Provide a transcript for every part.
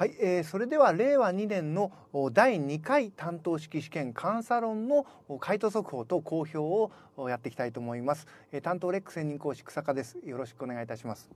はい、えー、それでは令和2年の第2回担当式試験監査論の回答速報と公表をやっていきたいと思います。えー、担当レック専任講師草加です。よろしくお願いいたします。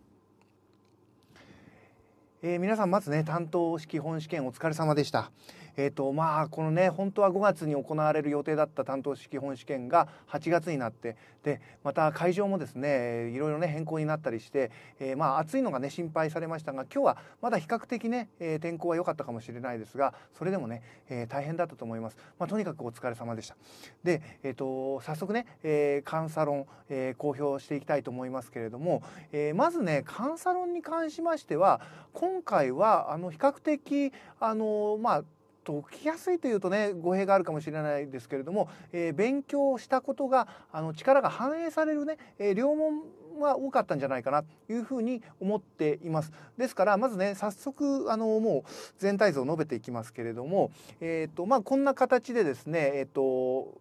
えー、皆さんまずね担当式本試験お疲れ様でした。えーとまあ、このね本当は5月に行われる予定だった担当式本試験が8月になってでまた会場もですねいろいろね変更になったりして、えー、まあ暑いのがね心配されましたが今日はまだ比較的ね、えー、天候は良かったかもしれないですがそれでもね、えー、大変だったと思います、まあ、とにかくお疲れ様でしたで、えーと、と早速ね、えー、監査論、えー、公表していきたいと思いますけれども、えー、まずね監査論に関しましては今回はあの比較的あのまあ解きやすいというとね語弊があるかもしれないですけれども、えー、勉強したことがあの力が反映されるね、えー、両門は多かったんじゃないかなというふうに思っています。ですからまずね早速あのもう全体像を述べていきますけれども、えーとまあ、こんな形でですね、えーと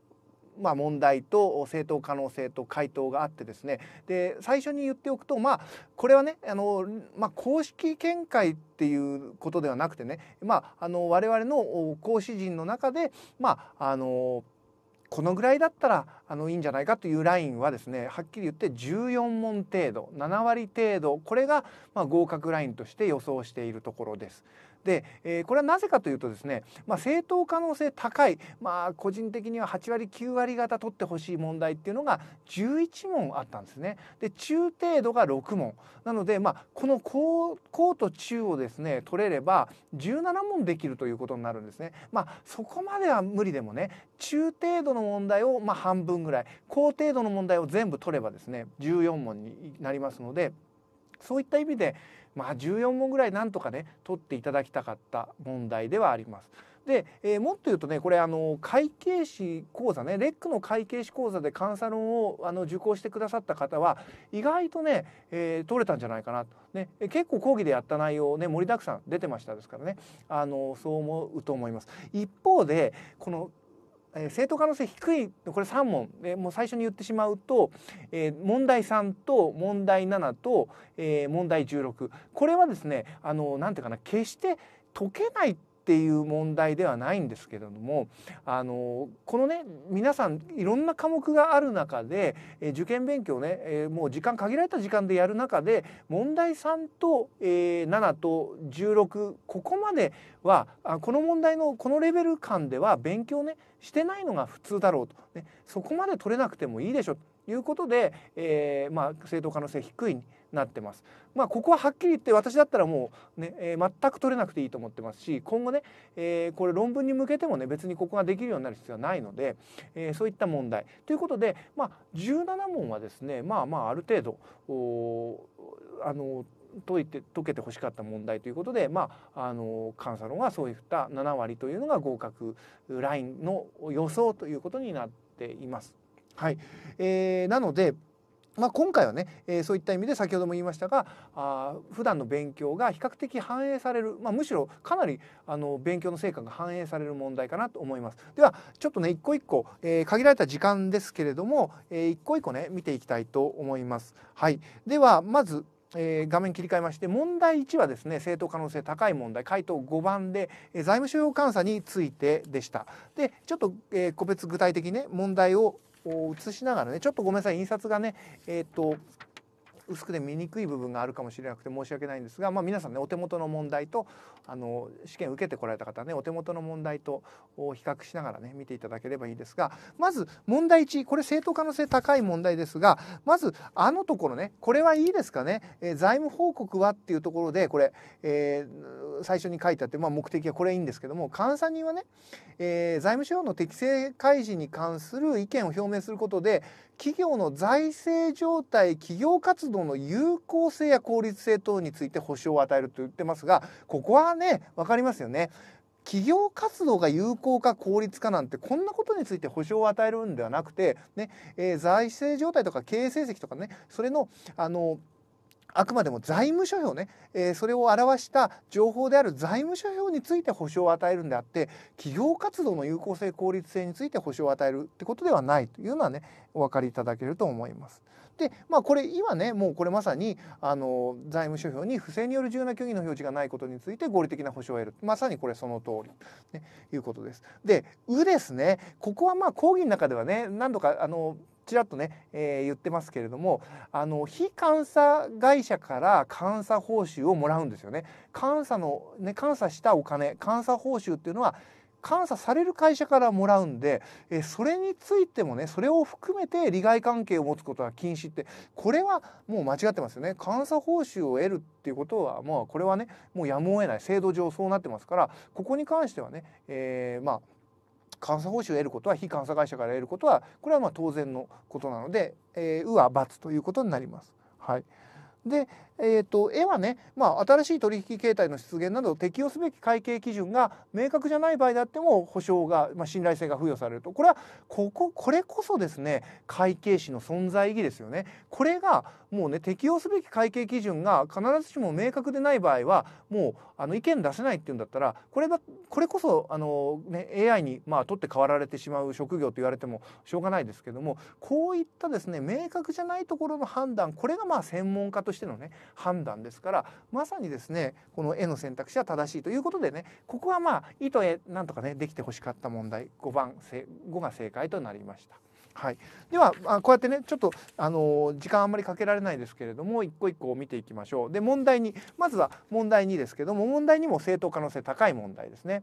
まあ、問題と正当可能性と回答があってですねで最初に言っておくと、まあ、これはねあの、まあ、公式見解っていうことではなくてね、まあ、あの我々の講師陣の中で、まあ、あのこのぐらいだったらあのいいんじゃないかというラインはですねはっきり言って14問程度7割程度これが、ま合格ラインとして予想しているところです。で、えー、これはなぜかというとですね、まあ、正当可能性高い、まあ、個人的には8割9割方取ってほしい問題っていうのが11問あったんですね。で中程度が6問なので、まあ、この高高と中をですね取れれば17問できるということになるんですね。まあ、そこまでは無理でもね中程度の問題をま半分ぐらい高程度の問題を全部取ればですね14問になりますのでそういった意味でまあ14問ぐらいなんとかね取っていただきたかった問題ではあります。で、えー、もっと言うとねこれあの会計士講座ねレックの会計士講座で監査論をあの受講してくださった方は意外とね、えー、取れたんじゃないかなと、ね、結構講義でやった内容ね盛りだくさん出てましたですからねあのそう思うと思います。一方でこのえ正当可能性低いこれ3問、えもう最初に言ってしまうと、えー、問題3と問題7と、えー、問題16これはですねあのなんていうかな決して解けないっていう問題ではないんですけれどもあのこのね皆さんいろんな科目がある中で、えー、受験勉強ね、えー、もう時間限られた時間でやる中で問題3と、えー、7と16ここまではあこの問題のこのレベル感では勉強ねしてないのが普通だろうと、ね、そこまで取れなくてもいいでしょということで、えー、まあ、正当可能性低いになってます。まあ、ここははっきり言って私だったらもうね、えー、全く取れなくていいと思ってますし今後ね、えー、これ論文に向けてもね別にここができるようになる必要はないので、えー、そういった問題ということで、まあ、17問はですねまあまあある程度あの解いて解けてほしかった問題ということで、まあ、あの監査論がそういった7割というのが合格ラインの予想ということになっています。はい、えー、なのでまあ、今回はね、えー、そういった意味で先ほども言いましたがあ普段の勉強が比較的反映される、まあ、むしろかなりあの勉強の成果が反映される問題かなと思います。ではちょっとね一個一個、えー、限られた時間ですけれども、えー、一個一個ね見ていきたいと思います。はい、ではまずえー、画面切り替えまして問題1はですね正当可能性高い問題回答5番で、えー、財務省監査についてでしたでちょっと、えー、個別具体的にね問題を映しながらねちょっとごめんなさい印刷がねえっ、と薄くて見にくい部分があるかもしれなくて申し訳ないんですが、まあ、皆さんねお手元の問題とあの試験受けてこられた方ねお手元の問題と比較しながらね見ていただければいいですがまず問題1これ正当可能性高い問題ですがまずあのところねこれはいいですかね、えー、財務報告はっていうところでこれ、えー、最初に書いてあって、まあ、目的はこれいいんですけども監査人はね、えー、財務省の適正開示に関する意見を表明することで企業の財政状態企業活動の有効性や効率性等について保証を与えると言ってますがここはね分かりますよね。企業活動が有効か効率かなんてこんなことについて保証を与えるんではなくて、ねえー、財政状態とか経営成績とかねそれのあのあくまでも財務諸表ね、えー、それを表した情報である財務諸表について保証を与えるんであって企業活動の有効性効率性について保証を与えるってことではないというのはねお分かりいただけると思います。でまあこれ今ねもうこれまさにあの財務諸表に不正による重要な虚偽の表示がないことについて合理的な保証を得るまさにこれその通りと、ね、いうことです。で「う」ですねここはまあ講義の中ではね何度かあのちらっとね、えー、言ってますけれどもあの非監査会社から監査報酬をもらうんですよね。監査の、ね、監査したお金監査報酬っていうのは監査される会社からもらうんで、えー、それについてもねそれを含めて利害関係を持つことは禁止ってこれはもう間違ってますよね監査報酬を得るっていうことはもうこれはねもうやむを得ない制度上そうなってますからここに関してはね、えー、まあ監査報酬を得ることは非監査会社から得ることはこれはま当然のことなので、えー、うは×ということになります。はい、で、えーと、絵はね、まあ、新しい取引形態の出現など適用すべき会計基準が明確じゃない場合であっても保証が、まあ、信頼性が付与されるとこれはこここれこそですね会計士の存在意義ですよね。これがもうね適用すべき会計基準が必ずしも明確でない場合はもうあの意見出せないっていうんだったらこれだこれこそあの、ね、AI に、まあ、取って代わられてしまう職業と言われてもしょうがないですけどもこういったですね明確じゃないところの判断これがまあ専門家としてのね判断ですからまさにですねこの絵の選択肢は正しいということでねここはまあ意図へなんとかねできてほしかった問題5番5が正解となりました。はい、では、あ、こうやってねちょっと、あのー、時間あんまりかけられないですけれども一個一個を見ていきましょう。で問題にまずは問題2ですけども問題にも正当可能性高い問題ですね。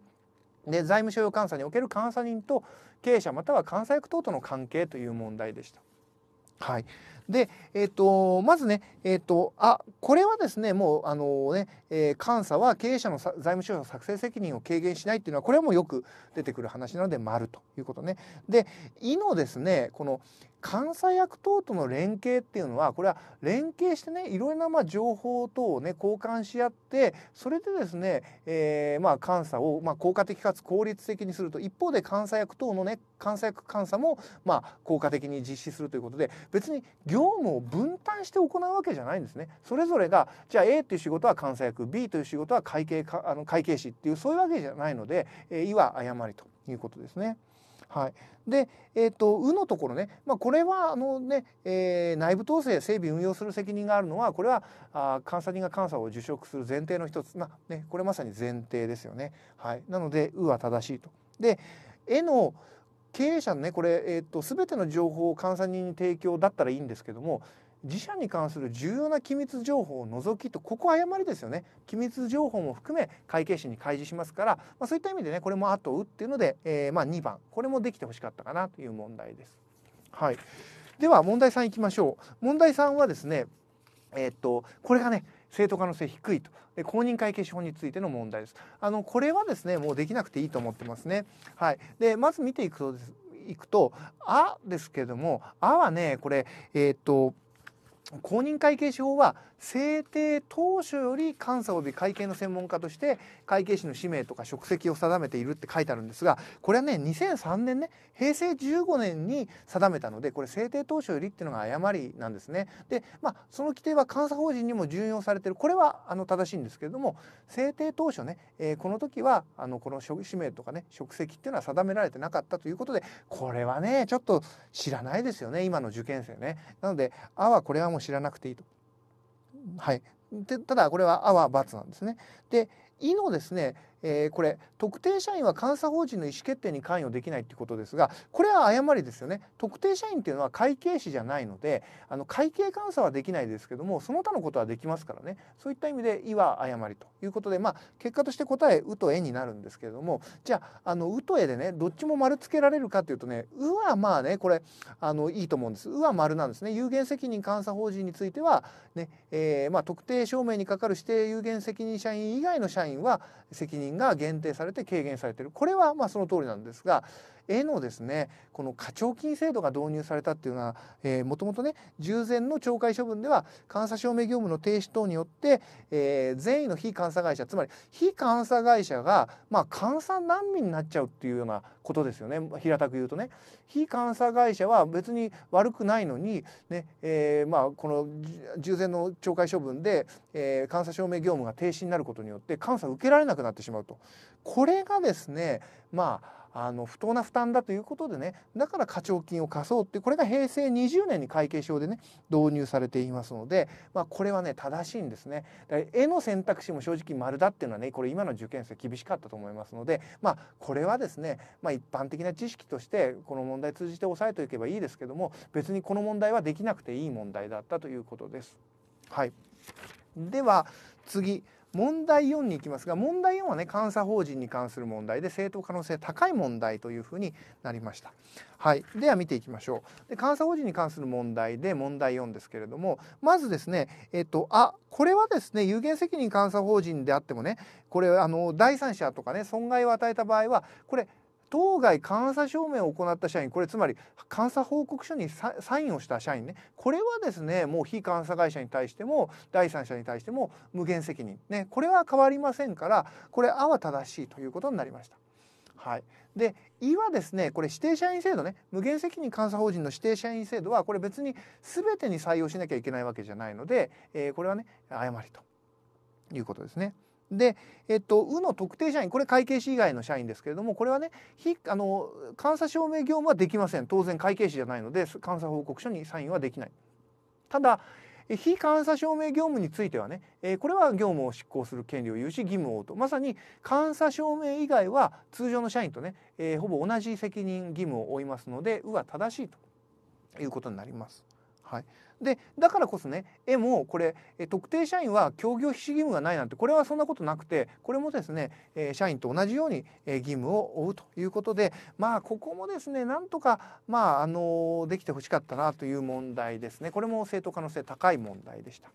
で財務所有監査における監査人と経営者または監査役等との関係という問題でした。はい、で、えーと、まずね、えーと、あこれはですねもうあのね、えー、監査は経営者の財務省の作成責任を軽減しないっていうのはこれはもうよく出てくる話なので丸ということね。で「い」のですねこの、関西役等との連携っていうのはこれは連携してねいろいろなまあ情報等をね交換し合ってそれでですね、えー、まあ監査をまあ効果的かつ効率的にすると一方で監査役等のね監査役監査もまあ効果的に実施するということで別に業務を分担して行うわけじゃないんですね。それぞれがじゃあ A という仕事は監査役 B という仕事は会計かあの会計士っていうそういうわけじゃないので、えー、は誤りということですね。はい、で、えーと、うのところね、まあ、これはあのね、えー、内部統制整備運用する責任があるのはこれはあ監査人が監査を受職する前提の一つな、ね、これまさに前提ですよね。はい、なので「う」は正しいと。で「え」の経営者のねこれ、えーと全ての情報を監査人に提供だったらいいんですけども自社に関する重要な機密情報を除きとここ誤りですよね機密情報も含め会計士に開示しますから、まあ、そういった意味でねこれも後を打っていうので、えー、まあ2番これもできてほしかったかなという問題です。はい、では問題3いきましょう。問題3はですねえー、っとこれがね正当可能性低いと公認会計士法についての問題です。あのこれはですねもうできなくていいと思ってますね。はい、でまず見ていくとですいくと「あ」ですけども「あ」はねこれえー、っと公認会計士法は制定当初より監査及び会計の専門家として会計士の氏名とか職責を定めているって書いてあるんですがこれはね2003年ね平成15年に定めたのでこれ制定当初よりっていうのが誤りなんですね。でまあその規定は監査法人にも順用されてるこれはあの正しいんですけれども制定当初ね、えー、この時はあのこの氏名とかね職責っていうのは定められてなかったということでこれはねちょっと知らないですよね今の受験生ね。なのであはこれはもう知らなくていいと。はい、でただこれは「あ」は「×」なんですね。で「い」のですねえー、これ特定社員は監査法人の意思決定に関与できないということですがこれは誤りですよね特定社員というのは会計士じゃないのであの会計監査はできないですけどもその他のことはできますからねそういった意味で「い」は誤りということで、まあ、結果として答え「う」と「え」になるんですけれどもじゃあ「あのう」と「え」でねどっちも丸つけられるかというとね「う」はまあねこれあのいいと思うんです「う」は丸なんですね有限責任監査法人についてはね、ねえー、まあ、特定証明にかかる指定有限責任社員以外の社員は責任が限定されて軽減されているこれはまあその通りなんですがへのですねこの課徴金制度が導入されたっていうのは、えー、もともとね従前の懲戒処分では監査証明業務の停止等によって、えー、善意の非監査会社つまり非監査会社が、まあ、監査難民になっちゃうっていうようなことですよね平たく言うとね。非監査会社は別に悪くないのに、ねえー、まあ、この従前の懲戒処分で、えー、監査証明業務が停止になることによって監査受けられなくなってしまうと。これがですねまああの不当な負担だということでねだから課徴金を課そうってこれが平成20年に会計証でね導入されていますので、まあ、これはね正しいんですね。絵の選択肢も正直丸だっていうのはねこれ今の受験生厳しかったと思いますので、まあ、これはですね、まあ、一般的な知識としてこの問題通じて押さえておけばいいですけども別にこの問題はできなくていい問題だったということです。はい、では次問題4に行きますが問題4はね監査法人に関する問題で正当可能性高い問題というふうになりました。はい、では見ていきましょう。で監査法人に関する問題で問題4ですけれどもまずですねえっとあこれはですね有限責任監査法人であってもねこれあの第三者とかね損害を与えた場合はこれ当該監査証明を行った社員これつまり監査報告書にサインをした社員ねこれはですねもう非監査会社に対しても第三者に対しても無限責任ねこれは変わりませんからこれ「あ」は正しいということになりました。はい、で「い」はですねこれ指定社員制度ね無限責任監査法人の指定社員制度はこれ別に全てに採用しなきゃいけないわけじゃないので、えー、これはね誤りということですね。で、えっと、うの特定社員、これ会計士以外の社員ですけれども、これはね、あの監査証明業務はできません。当然会計士じゃないので、監査報告書にサインはできない。ただ、非監査証明業務についてはね、えこれは業務を執行する権利を有し義務を負うとまさに監査証明以外は通常の社員とね、えほぼ同じ責任義務を負いますので「う」は正しいということになります。はい、でだからこそね絵もこれ特定社員は協業必至義務がないなんてこれはそんなことなくてこれもですね社員と同じように義務を負うということでまあここもですねなんとかまああのできてほしかったなという問題ですねこれも正当可能性高い問題でした。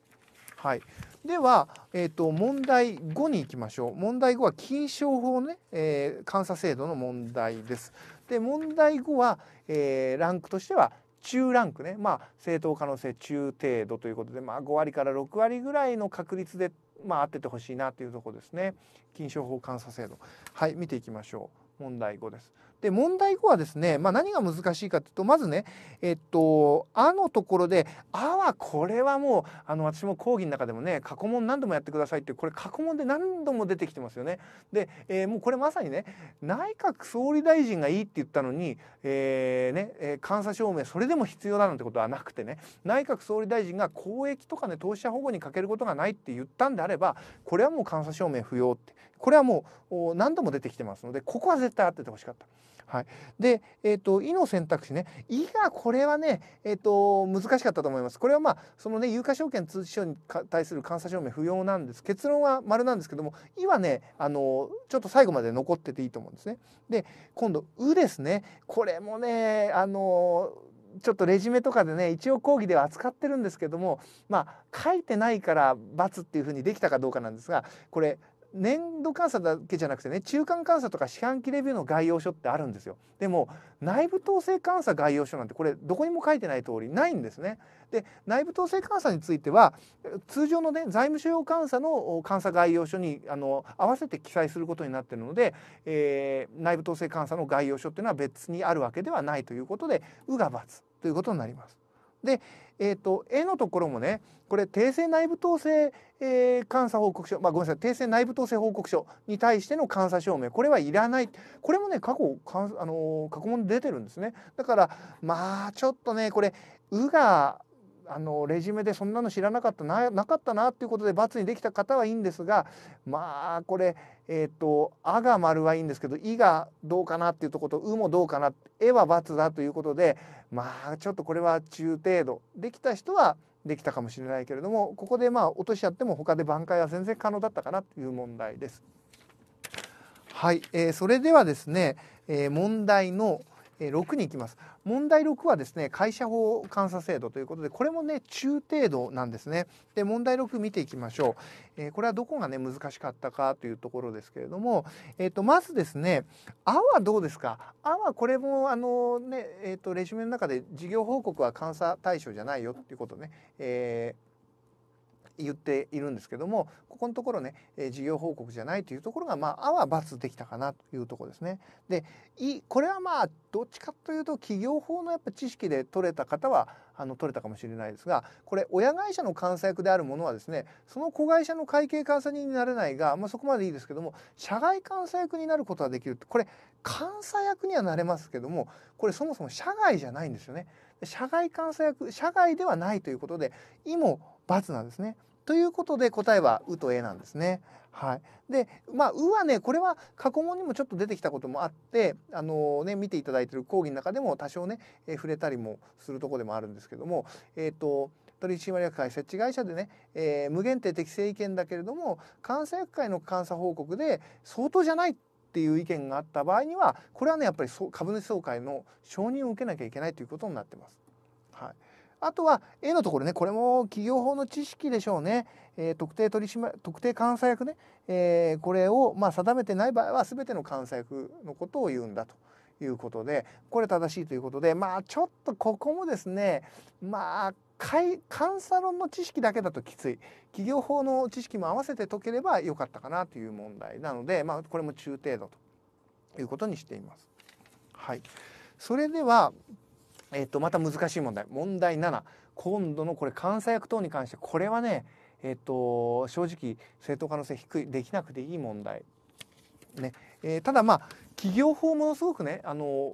はい、では、えーと、と問題5に行きましょう問題5は金賞法ね、えー、監査制度の問題です。で問題5は、えー、ランクとしては中ランクね、まあ、正当可能性中程度ということで、まあ、5割から6割ぐらいの確率で、まあ、当ててほしいなというところですね。金賞法監査制度はい見ていきましょう問題5です。で問題語はですね、まあ、何が難しいかというとまずねえっと「あ」のところで「あ」はこれはもうあの私も講義の中でもね過去問何度もやってくださいってこれ過去問で何度も出てきてますよね。で、えー、もうこれまさにね内閣総理大臣がいいって言ったのに、えー、ね、えー、監査証明それでも必要だなんてことはなくてね内閣総理大臣が公益とかね投資者保護にかけることがないって言ったんであればこれはもう監査証明不要ってこれはもう何度も出てきてますのでここは絶対合っててほしかった。はい、で、えーと、と「い」の選択肢ね「い」がこれはね、えーと、難しかったと思います。これはまあそのね有価証券通知書に対する監査証明不要なんです結論は丸なんですけども「い」はねあのちょっと最後まで残ってていいと思うんですね。で今度「う」ですねこれもねあのちょっとレジュメとかでね一応講義では扱ってるんですけどもまあ書いてないから×っていうふうにできたかどうかなんですがこれ年度監査だけじゃなくてね中間監査とか四半期レビューの概要書ってあるんですよでも内部統制監査概要書なんてこれどこにも書いてない通りないんですねで内部統制監査については通常のね財務諸用監査の監査概要書にあの合わせて記載することになってるので、えー、内部統制監査の概要書っていうのは別にあるわけではないということで「うが×」ということになります。で、えーと、絵 A のところもねこれ訂正内部統制、えー、監査報告書、まあ、ごめんなさい訂正内部統制報告書に対しての監査証明これはいらないこれもね過去あの過去問出てるんですねだからまあちょっとねこれ「う」があのレジュメでそんなの知らなかったななかったなっていうことで×にできた方はいいんですがまあこれえっ、ー、と「あ」が丸はいいんですけど「い」がどうかなっていうとこと「う」もどうかな「え」は×だということでまあちょっとこれは中程度できた人はできたかもしれないけれどもここでまあ落としちゃっても他で挽回は全然可能だったかなという問題です。はい、えー、それではですね、えー、問題の6に行きます。問題6はですね会社法監査制度ということでこれもね中程度なんですね。で問題6見ていきましょう、えー、これはどこがね難しかったかというところですけれども、えーと、まずですね「あ」はどうですか「あ」はこれもあのね、えーと、とレジュメの中で事業報告は監査対象じゃないよっていうことね、えー言っているんですけどもここのところね、えー、事業報告じゃないというところがまああは罰できたかなというところですね。でいこれはまあどっちかというと企業法のやっぱ知識で取れた方はあの取れたかもしれないですがこれ親会社の監査役であるものはですねその子会社の会計監査人になれないが、まあ、そこまでいいですけども社外監査役になることはできるこれ監査役にはなれますけどもこれそもそも社外じゃないんですよね。社外監査役社外ではないということで「い」も×なんですね。ということで答えは「う」と「え」なんですね。はい、でまあ「う」はねこれは過去問にもちょっと出てきたこともあってあのー、ね見ていただいてる講義の中でも多少ね、えー、触れたりもするとこでもあるんですけどもえっ、ー、と取締役会設置会社でね、え無限定適正意見だけれども監査役会の監査報告で相当じゃないっていう意見があった場合にはこれはねやっぱり株主総会の承認を受けなきゃいけないということになってます。はい、あとは A のところねこれも企業法の知識でしょうね、えー、特定取締特定監査役ね、えー、これをまあ定めてない場合は全ての監査役のことを言うんだと。いうことでこれ正しいということでまあちょっとここもですねまあ監査論の知識だけだときつい企業法の知識も合わせて解ければよかったかなという問題なので、まあ、これも中程度ということにしています。はい、それではえっと、また難しい問題。問題7。今度のこれ、監査役等に関して、これはね、えっと、正直、正当可能性低い、できなくていい問題。ね。えー、ただ、まあ、企業法ものすごくね、あの、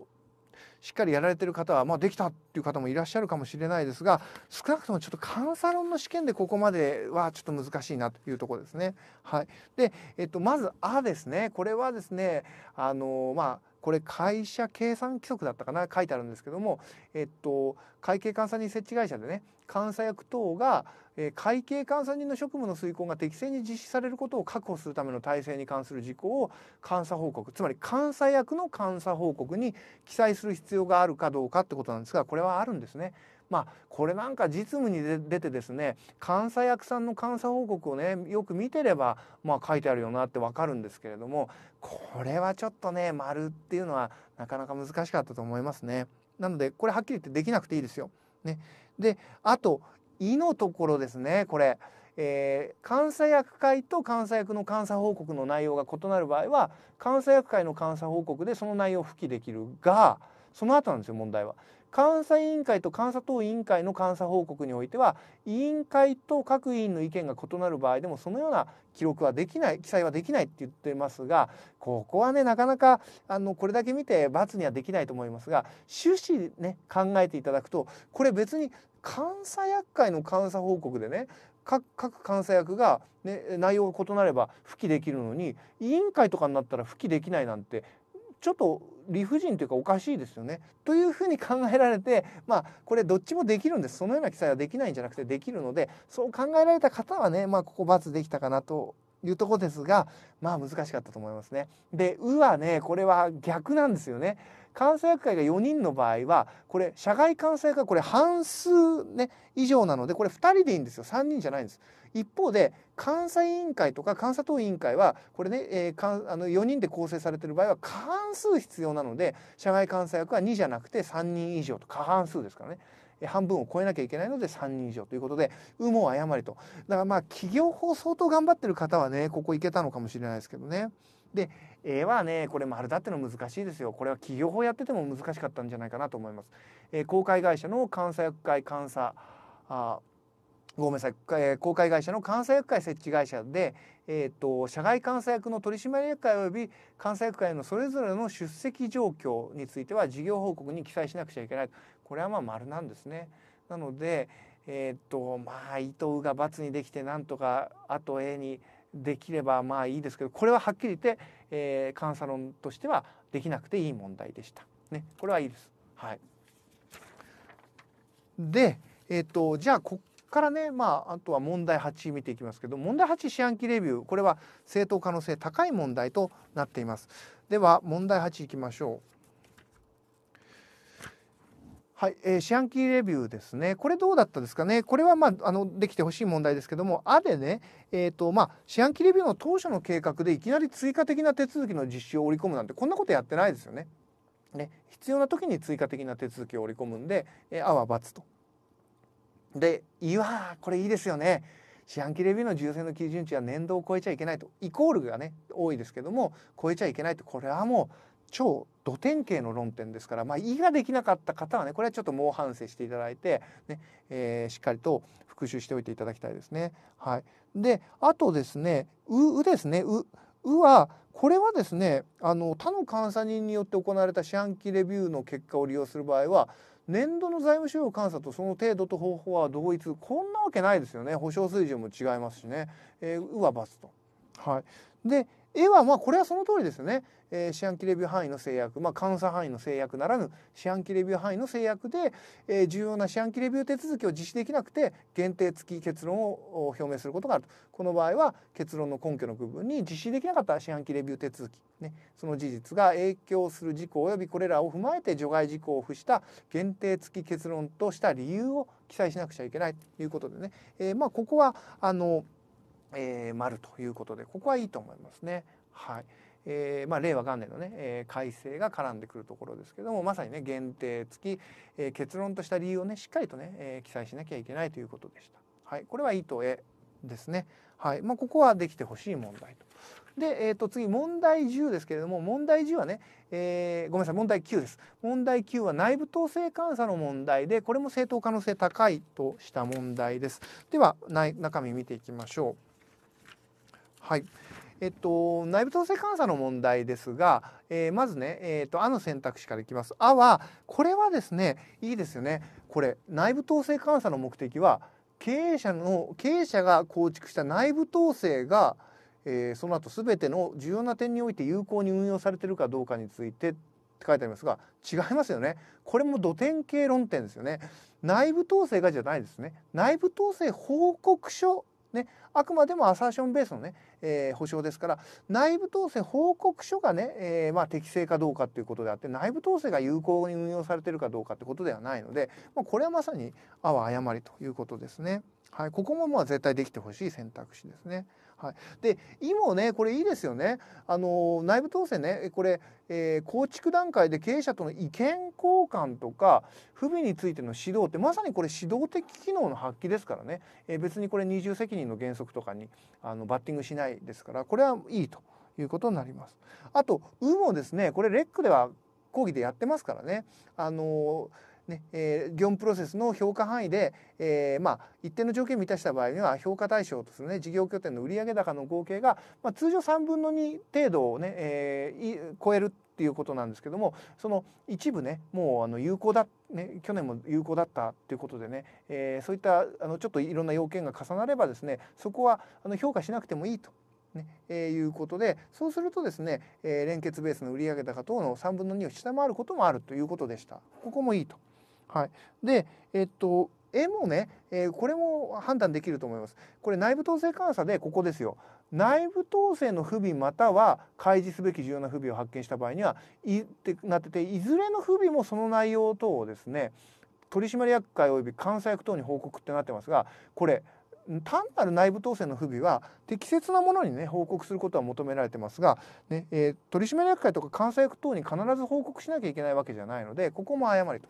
しっかりやられてる方は、まあ、できたっていう方もいらっしゃるかもしれないですが少なくともちょっと監査論の試験でここまではちょっと難しいなというとこですね。はい、で、えっと、まず「あ」ですねこれはですねあのまあこれ会社計算規則だったかな書いてあるんですけども、えっと、会計監査人設置会社でね監査役等が、えー、会計監査人の職務の遂行が適正に実施されることを確保するための体制に関する事項を監査報告つまり監査役の監査報告に記載する必要があるかどうかってことなんですがこれはあるんですね。まあ、これなんか実務に出てですね監査役さんの監査報告をねよく見てれば、まあ、書いてあるよなってわかるんですけれどもこれはちょっとね丸っていうのはなかなか難しかったと思いますね。なのでこれはっきり言ってできなくていいですよ。ね、であと「い」のところですねこれ。えー、監査役会と監査役の監査報告の内容が異なる場合は監査役会の監査報告でその内容を付記できるがその後なんですよ問題は。監査委員会と監査等委員会の監査報告においては委員会と各委員の意見が異なる場合でもそのような記録はできない記載はできないって言ってますがここはねなかなかあのこれだけ見て罰にはできないと思いますが趣旨ね考えていただくとこれ別に監査役会の監査報告でね各各監査役が、ね、内容が異なれば付記できるのに委員会とかになったら付記できないなんてちょっと理不尽というかおかしいですよねというふうに考えられてまあこれどっちもできるんですそのような記載はできないんじゃなくてできるのでそう考えられた方はねまあここ×できたかなというところですがまあ難しかったと思いますね。で「う」はねこれは逆なんですよね。監査役会が4人の場合はこれ社外監査役はこれ半数、ね、以上なのでこれ2人でいいんですよ3人じゃないんです。一方で監査委員会とか監査等委員会はこれね、えー、かんあの4人で構成されてる場合は過半数必要なので社外監査役は2じゃなくて3人以上と過半数ですからね。半分を超えなきゃいけないので3人以上ということで有無を誤りとだからまあ企業法相当頑張ってる方はねここいけたのかもしれないですけどね。で A はねこれ丸だっての難しいですよこれは企業法やってても難しかったんじゃないかなと思います。えー、公開会社の監査役会監査あごめんなさい、えー、公開会社の監査役会設置会社で、えーと社外監査役の取締役会及び監査役会のそれぞれの出席状況については事業報告に記載しなくちゃいけないこれはまあ丸なんですね。なので、えー、っとまあ糸うが×にできてなんとかあと A にできればまあいいですけどこれははっきり言って、えー、監査論としてはできなくていい問題でした。ね、これはいいです。はい、で、えー、っとじゃあこっからね、まあ、あとは問題8見ていきますけど問題8四半期レビューこれは正当可能性高い問題となっています。では問題8いきましょう。はい、えー、四半期レビューですね。これどうだったですかね。これはまあ、あの、できてほしい問題ですけども、あでね、えっ、ー、と、まあ、四半期レビューの当初の計画でいきなり追加的な手続きの実施を織り込むなんて、こんなことやってないですよね。ね、必要な時に追加的な手続きを織り込むんで、えー、あは×と。で、いわこれいいですよね。四半期レビューの重要性の基準値は年度を超えちゃいけないと、イコールがね、多いですけども、超えちゃいけないと、これはもう、超土典型の論点ですから、まあ、意ができなかった方はねこれはちょっと猛反省していただいてね、えー、しっかりと復習しておいていただきたいですね。はい、であとですね「う」うですね「う」うはこれはですねあの他の監査人によって行われた四半期レビューの結果を利用する場合は年度の財務省支監査とその程度と方法は同一こんなわけないですよね保証水準も違いますしね、えー、うは×と。はい、で A はまあこれはその通りですよね、えー、四半期レビュー範囲の制約、まあ、監査範囲の制約ならぬ市販期レビュー範囲の制約で、えー、重要な市販期レビュー手続きを実施できなくて限定付き結論を表明することがあるとこの場合は結論の根拠の部分に実施できなかった市販機レビュー手続き、ね、その事実が影響する事項及びこれらを踏まえて除外事項を付した限定付き結論とした理由を記載しなくちゃいけないということでね、えー、まあここはあのえー、丸ということでここはいいと思いますね。はいえーまあ、令和元年のね、えー、改正が絡んでくるところですけどもまさにね限定付き、えー、結論とした理由をねしっかりとね、えー、記載しなきゃいけないということでした。はい、これは意図へですね。はいまあ、ここはできてほしい問題と。で、えー、と次問題10ですけれども問題10はね、えー、ごめんなさい問題9です。問題9は内部統制監査の問題でこれも正当可能性高いとした問題です。では中身見ていきましょう。はいえっと、内部統制監査の問題ですが、えー、まずね、えっと、あの選択肢からいきます。あはこれはですねいいですよねこれ内部統制監査の目的は経営者の経営者が構築した内部統制が、えー、その後全ての重要な点において有効に運用されてるかどうかについてって書いてありますが違いますよねこれも土典型論点ですよね内部統制がじゃないですね内部統制報告書ね、あくまでもアサーションベースのね、えー、保証ですから内部統制報告書がね、えー、まあ、適正かどうかということであって内部統制が有効に運用されてるかどうかってことではないので、まあ、これはまさにあは誤りということですね。はい、ここもまあ絶対できてほしい選択肢ですね。はい、で今ねこれいいですよねあの内部統制ねこれ、えー、構築段階で経営者との意見交換とか不備についての指導ってまさにこれ指導的機能の発揮ですからね、えー、別にこれ二重責任の原則とかにあのバッティングしないですからこれはいいということになります。あと「う」もですねこれレックでは講義でやってますからね。あのーねえー、業務プロセスの評価範囲で、えーまあ、一定の条件を満たした場合には評価対象とする、ね、事業拠点の売上高の合計が、まあ、通常3分の2程度をね、えー、超えるっていうことなんですけどもその一部ねもうあの有効だ、ね、去年も有効だったっていうことでね、えー、そういったあのちょっといろんな要件が重なればですねそこはあの評価しなくてもいいとねえー、いうことでそうするとですね、えー、連結ベースの売上高等の3分の2を下回ることもあるということでした。ここもいいとはい、で、えっと、絵もね、えー、これも判断できると思います。これ内部統制監査でここですよ。内部統制の不備または開示すべき重要な不備を発見した場合にはいってなってていずれの不備もその内容等をですね取締役会及び監査役等に報告ってなってますがこれ単なる内部統制の不備は適切なものにね報告することは求められてますが、ねえー、取締役会とか監査役等に必ず報告しなきゃいけないわけじゃないのでここも誤りと。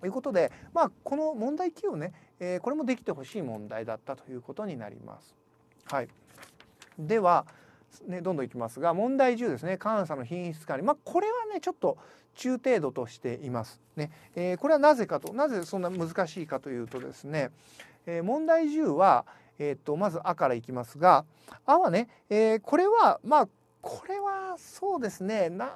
ということで、まあ、この問題9をね、えー、これもできてほしい問題だったということになります。はい、では、ね、どんどんいきますが問題10ですね監査の品質管理、まあ、これはねちょっと中程度としています。ねえー、これはなぜかとなぜそんな難しいかというとですね、えー、問題10は、えー、っとまず「あ」からいきますが「あ」はね、えー、これはまあこれはそうですねなん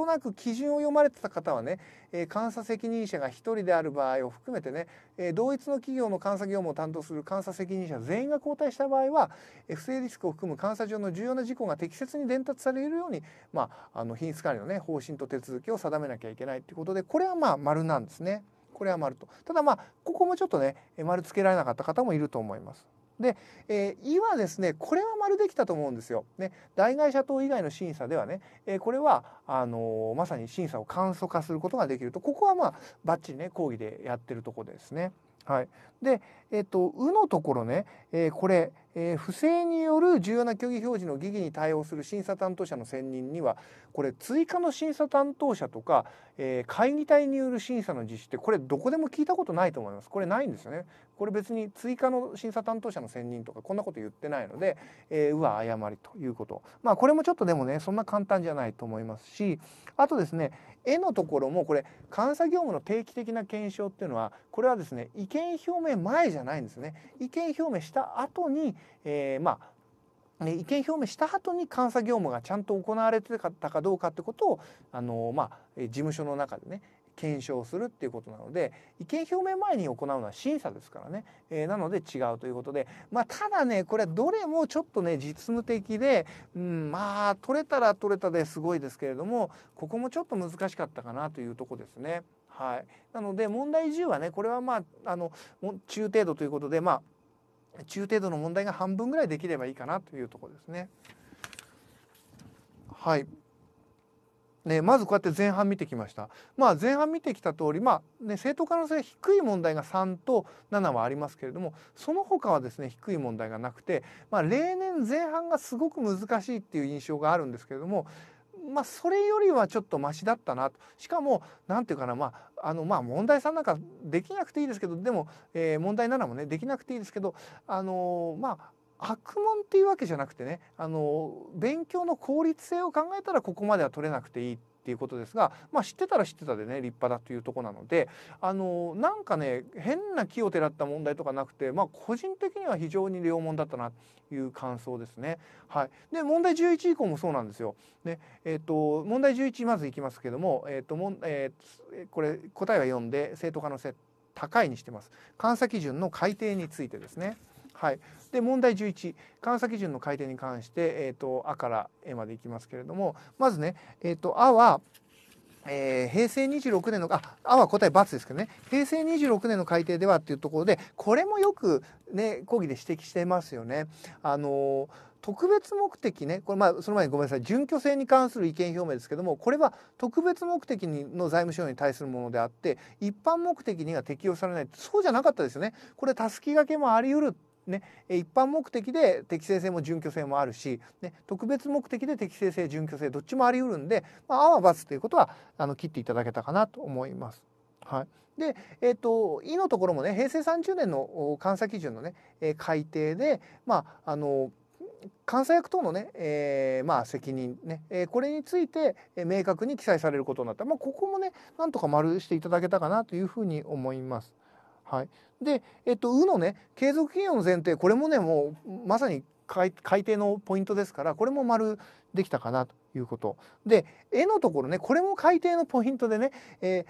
となく基準を読まれてた方はね、えー、監査責任者が1人である場合を含めてね、えー、同一の企業の監査業務を担当する監査責任者全員が交代した場合は、不正リスクを含む監査上の重要な事項が適切に伝達されるように、まあ、あの品質管理の、ね、方針と手続きを定めなきゃいけないということでこれはまあ丸なんですね。これは丸とただまあここもちょっとね丸つけられなかった方もいると思います。で、えー、いはですね、これは丸できたと思うんですよ。ね、大替者等以外の審査ではね、えー、これは、あのー、まさに審査を簡素化することができると、ここはまあ、ばっちりね、講義でやってるとこですね。はい、で、えっと、うのところね、えー、これ、えー、不正による重要な虚偽表示の疑義に対応する審査担当者の選任にはこれ追加の審査担当者とか、えー、会議体による審査の実施ってこれどこでも聞いたことないと思いますこれないんですよねこれ別に追加の審査担当者の選任とかこんなこと言ってないので、えー、うは誤りということまあこれもちょっとでもねそんな簡単じゃないと思いますしあとですね絵のところもこれ監査業務の定期的な検証っていうのはこれはですね意見表明前じゃないんですね意見表明した後に、えー、まあ意見表明した後に監査業務がちゃんと行われてたかどうかってことをあの、まあ、事務所の中でね、検証するっていうことなので意見表明前に行うのは審査ですからね、えー、なので違うということで、まあ、ただねこれどれもちょっとね実務的で、うん、まあ取れたら取れたですごいですけれどもここもちょっと難しかったかなというとこですね。はい、なので問題10はねこれはまああの中程度ということでまあ中程度の問題が半分ぐらいできればいいかなというとこですね。はいね、まずこうやって前半見てきました。まあ、前半見てきた通り、まあね、正当可能性低い問題が3と7はありますけれどもその他はですね低い問題がなくて、まあ、例年前半がすごく難しいっていう印象があるんですけれどもまあ、それよりはちょっとマシだったなとしかも何て言うかな、まあ、あのまあ問題3なんかできなくていいですけどでも、えー、問題7もねできなくていいですけど、あのー、まあ悪問っていうわけじゃなくてねあの勉強の効率性を考えたらここまでは取れなくていいっていうことですが、まあ、知ってたら知ってたでね立派だというとこなのであのなんかね変な木をてらった問題とかなくて、まあ、個人的には非常に良問だったなという感想ですね。はい、で問題11以降もそうなんですよ。ねえーと、問題11まずいきますけども、えーともんえー、これ答えは読んで正当化のせ高いにしてます。監査基準の改定についてですね。はい、で問題11監査基準の改定に関して、えーと、あ」から「え」までいきますけれどもまずね「えーと、あ」は「えー、平成26年のああは答え×ですけどね平成26年の改定ではっていうところでこれもよくね講義で指摘してますよね。あの特別目的ねこれまあその前にごめんなさい準拠性に関する意見表明ですけどもこれは特別目的の財務省に対するものであって一般目的には適用されないそうじゃなかったですよねこれたすき掛けもあり得るね、一般目的で適正性も準拠性もあるし、ね、特別目的で適正性準拠性どっちもあり得るんで、まあ、あは罰ということはあの切っていただけたかなと思います。はい、で、えーと、いのところもね平成30年の監査基準のね、改定で、まあ、あの監査役等のね、えー、まあ、責任ね、えー、これについて、明確に記載されることになった、まあ、ここもねなんとか丸していただけたかなというふうに思います。はい、で、えっと、うのね継続企業の前提これもねもうまさに改定のポイントですからこれも丸できたかなということで絵のところねこれも改定のポイントでね、え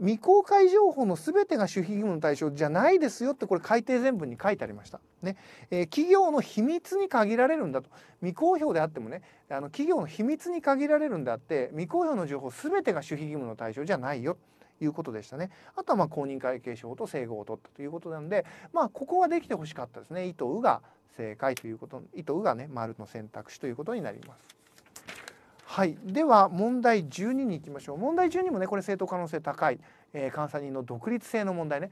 ー、未公開情報の全てが守秘義務の対象じゃないですよってこれ改定全文に書いてありました。ねえー、企業の秘密に限られるんだと未公表であってもねあの企業の秘密に限られるんであって未公表の情報全てが守秘義務の対象じゃないよ。いうことでしたね。あとはまあ公認会計法と整合を取ったということなので、まあ、ここはできてほしかったですね。意図が正解ということ、意図がね、丸の選択肢ということになります。はい、では問題12に行きましょう。問題12もね、これ正当可能性高い、えー、監査人の独立性の問題ね、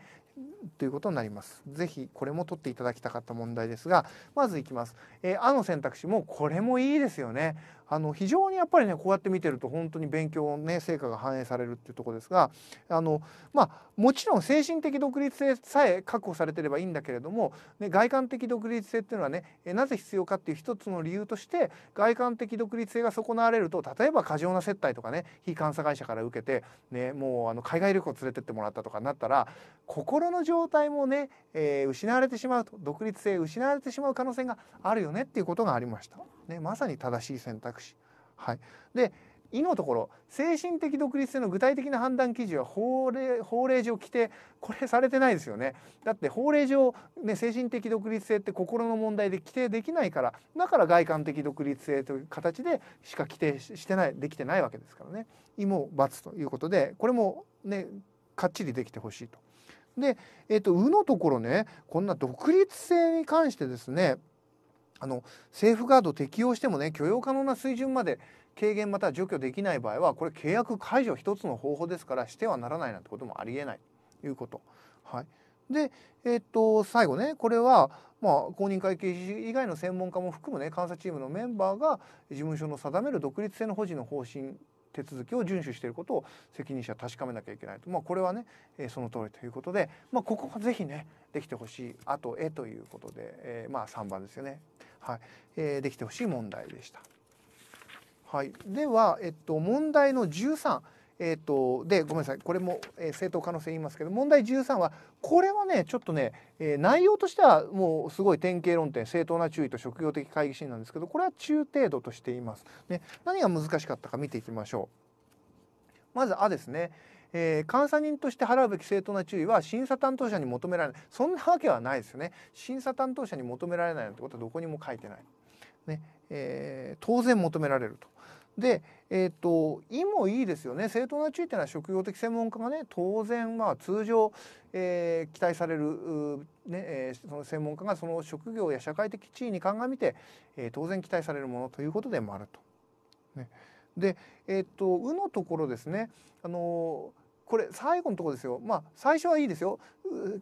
ということになります。ぜひこれも取っていただきたかった問題ですが、まずいきます。えー、あの選択肢もこれもいいですよね。あの非常にやっぱりねこうやって見てると本当に勉強のね成果が反映されるっていうとこですがあのまあもちろん精神的独立性さえ確保されてればいいんだけれども、ね、外観的独立性っていうのはねなぜ必要かっていう一つの理由として外観的独立性が損なわれると例えば過剰な接待とかね非監査会社から受けて、ね、もうあの海外旅行連れてってもらったとかになったら心の状態もね、えー、失われてしまうと独立性失われてしまう可能性があるよねっていうことがありました。ね、まさに正しい選択はい、で「い」のところ精神的独立性の具体的な判断基準は法令法令上規定これされてないですよねだって法令上、ね、精神的独立性って心の問題で規定できないからだから外観的独立性という形でしか規定してないできてないわけですからね「い」も「罰」ということでこれもねかっちりできてほしいと。で、えっと、うのところねこんな独立性に関してですねあのセーフガード適用してもね許容可能な水準まで軽減または除去できない場合はこれ契約解除一つの方法ですからしてはならないなんてこともありえないということ。はい、で、えー、っと最後ねこれは、まあ、公認会計士以外の専門家も含むね監査チームのメンバーが事務所の定める独立性の保持の方針手続きを遵守していることを責任者確かめなきゃいけないと、まあ、これはね、えー、その通りということで、まあ、ここはぜひねできてほしいあとへということで、えー、まあ3番ですよね。はいえー、できてほしい問題でした。はい、では、えっと、問題の13。えっと、でごめんなさいこれも、えー、正当可能性言いますけど問題13はこれはねちょっとね、えー、内容としてはもうすごい典型論点正当な注意と職業的会議心なんですけどこれは中程度としています。ね、何が難しかったか見ていきましょう。まず「あ」ですね。えー、監査人として払うべき正当な注意は審査担当者に求められないそんなわけはないですよね審査担当者に求められないなんてことはどこにも書いてない、ねえー、当然求められると。で、えーと、意もいいですよね正当な注意というのは職業的専門家がね当然まあ通常、えー、期待される、ねえー、その専門家がその職業や社会的地位に鑑みて、えー、当然期待されるものということでもあると。ね、で、えーと、と「う」のところですねあのこれ最後のとこですよまあ最初はいいですよ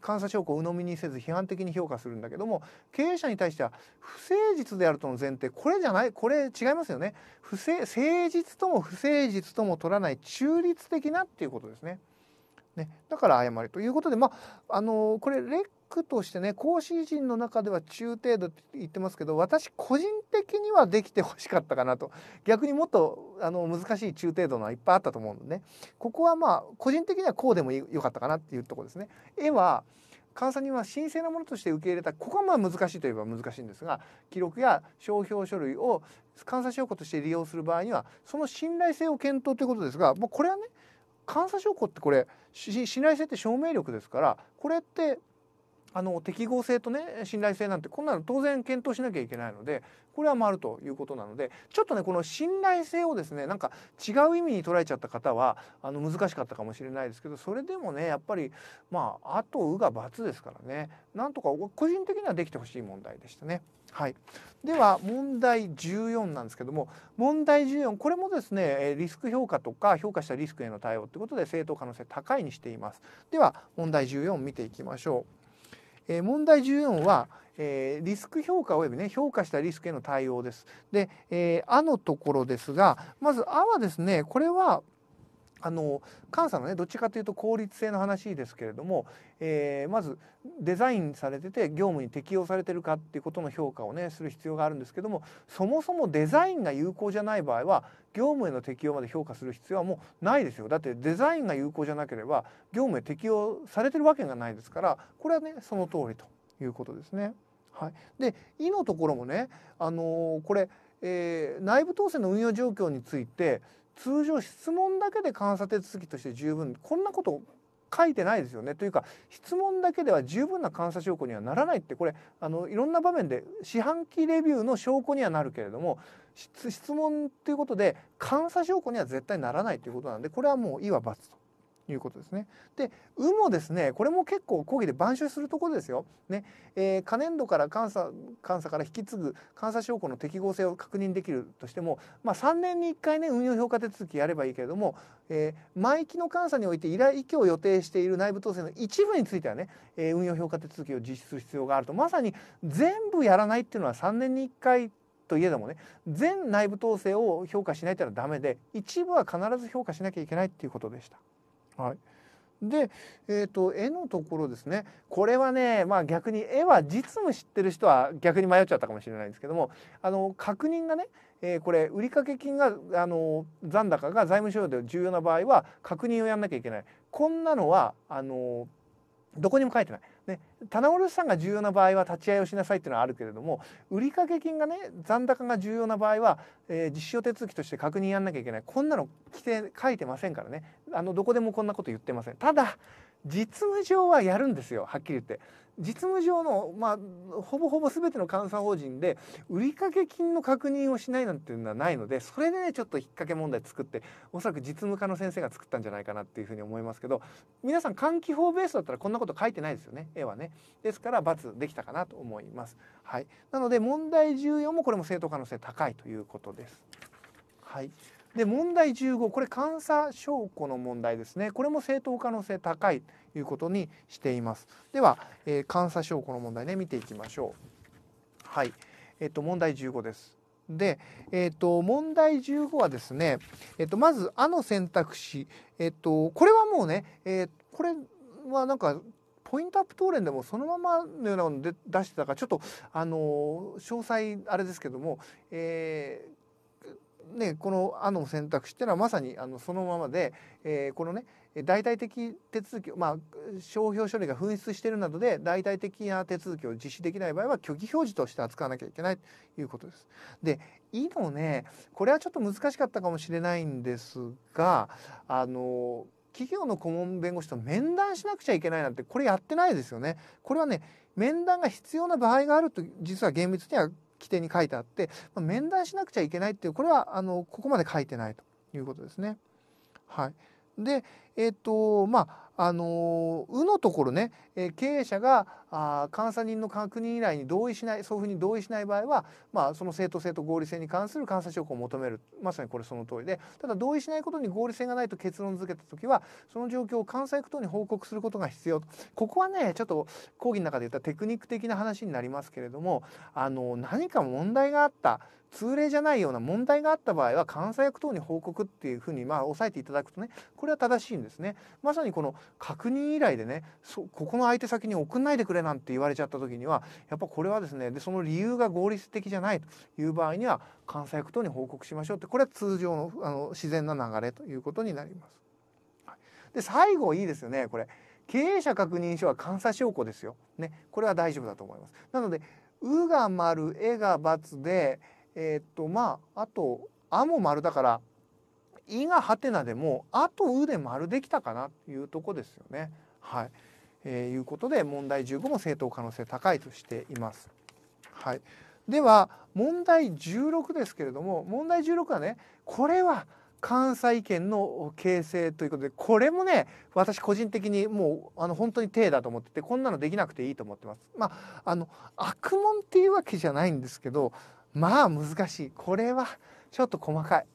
監査証拠を鵜呑みにせず批判的に評価するんだけども経営者に対しては不誠実であるとの前提これじゃないこれ違いますよね不誠誠実とも不誠実とも取らない中立的なっていうことですね。ね、だから誤りということで、まあ、あのこれレクとしてね講師陣の中では中程度って言ってますけど私個人的にはできてほしかったかなと逆にもっとあの難しい中程度のはいっぱいあったと思うのでねここはまあ個人的にはこうでもよかったかなっていうとこですね。絵は監査人は神聖なものとして受け入れたここはまあ難しいといえば難しいんですが記録や商標書類を監査証拠として利用する場合にはその信頼性を検討ということですがもうこれはね監査証拠ってこれ信頼性って証明力ですからこれってあの適合性とね信頼性なんてこんなの当然検討しなきゃいけないのでこれは回るということなのでちょっとねこの信頼性をですねなんか違う意味に捉えちゃった方はあの難しかったかもしれないですけどそれでもねやっぱりまあ「あ」と「う」が×ですからねなんとか個人的にはできてほしい問題でしたね。はい、では問題14なんですけども問題14これもですねリスク評価とか評価したリスクへの対応ということで正当可能性高いにしています。では問題14を見ていきましょう。えー、問題14は、えー、リスク評価及びね評価したリスクへの対応です。で、えー、あのところですがまずあはですねこれはあの監査のねどっちかというと効率性の話ですけれども、えー、まずデザインされてて業務に適用されてるかっていうことの評価をねする必要があるんですけどもそもそもデザインが有効じゃない場合は業務への適用まで評価する必要はもうないですよだってデザインが有効じゃなければ業務へ適用されてるわけがないですからこれはねその通りということですね。はい、で「い」のところもね、あのー、これ、えー、内部統制の運用状況について「通常質問だけで監査手続きとして十分こんなこと書いてないですよねというか質問だけでは十分な監査証拠にはならないってこれあのいろんな場面で四半期レビューの証拠にはなるけれども質問っていうことで監査証拠には絶対ならないということなんでこれはもういわ罰ということですね。で、うもですね、これも結構講義で晩修するところですよ。ね、えー、可年度から監査、監査から引き継ぐ監査証拠の適合性を確認できるとしても、まあ3年に1回ね、運用評価手続きやればいいけれども、えー、毎期の監査において依頼、依拠を予定している内部統制の一部についてはね、えー、運用評価手続きを実施する必要があると、まさに全部やらないっていうのは3年に1回といえどもね全内部統制を評価しないというのはダメで一部は必ず評価しなきゃいけないっていうことでした。はい、で、えーと、絵のところですねこれはね、まあ、逆に絵は実務知ってる人は逆に迷っちゃったかもしれないんですけどもあの確認がね、えー、これ売掛金があの残高が財務省で重要な場合は確認をやんなきゃいけないこんなのはあのどこにも書いてない。ね、棚卸さんが重要な場合は立ち会いをしなさいっていうのはあるけれども売掛金がね残高が重要な場合は、えー、実証手続きとして確認やんなきゃいけないこんなの規定書いてませんからねあのどこでもこんなこと言ってません。ただ実務上はやるんですよはっきり言って。実務上の、まあ、ほぼほぼ全ての監査法人で売掛金の確認をしないなんていうのはないのでそれでねちょっと引っ掛け問題作っておそらく実務家の先生が作ったんじゃないかなっていうふうに思いますけど皆さん換気法ベースだったらこんなこと書いてないですよね絵はね。ですから×できたかなと思います。はい、なので問題14もこれも正当可能性高いということです。はいで問題15これ監査証拠の問題ですねこれも正当可能性高いということにしていますでは、えー、監査証拠の問題ね見ていきましょうはいえっと問題15ですで、えー、と問題15はですね、えー、とまず「あ」の選択肢、えー、とこれはもうね、えー、これはなんかポイントアップ答練でもそのままのようなので出してたからちょっとあの詳細あれですけども、えー、ね、この「あ」の選択肢っていうのはまさにあのそのままで、えー、このね代替的手続き、まあ、商標処理が紛失しているなどで代替的な手続きを実施できない場合は虚偽表示として扱わなきゃいけないということです。で「い」のねこれはちょっと難しかったかもしれないんですがあの企業の顧問弁護士と面談しなくちゃいけないなんてこれやってないですよね。これはね面談が必要な場合があると実は厳密には規定に書いてあって、まあ、面談しなくちゃいけないっていうこれはあのここまで書いてないということですね。はい、で、えっ、とまああのうのところね、え経営者があ監査人の確認依頼に同意しないそういうふうに同意しない場合は、まあ、その正当性と合理性に関する監査証拠を求めるまさにこれその通りでただ同意しないことに合理性がないと結論付けた時はその状況を監査役等に報告することが必要ここはねちょっと講義の中で言ったテクニック的な話になりますけれども、あの何か問題があった通例じゃないような問題があった場合は監査役等に報告っていうふうにまあ押さえていただくとねこれは正しいんです。ですねまさにこの確認依頼でねここの相手先に送んないでくれなんて言われちゃった時にはやっぱこれはですねでその理由が合理的じゃないという場合には監査役等に報告しましょうってこれは通常のあの自然な流れということになります。で最後いいですよねこれ経営者確認書は監査証拠ですよ。ねこれは大丈夫だと思います。なので「う」が丸「え」が×でえー、っとまああと「あ」も丸だから「い」が「はてな」でも「あ」と「う」で丸できたかなというとこですよね。はい、えー、いうことで問題15も正答可能性高いとしています。はい、では問題16ですけれども問題16はねこれは関西圏の形成ということでこれもね私個人的にもうあの本当に手だと思っててこんなのできなくていいと思ってます。まああの悪問っていうわけじゃないんですけどまあ難しいこれはちょっと細かい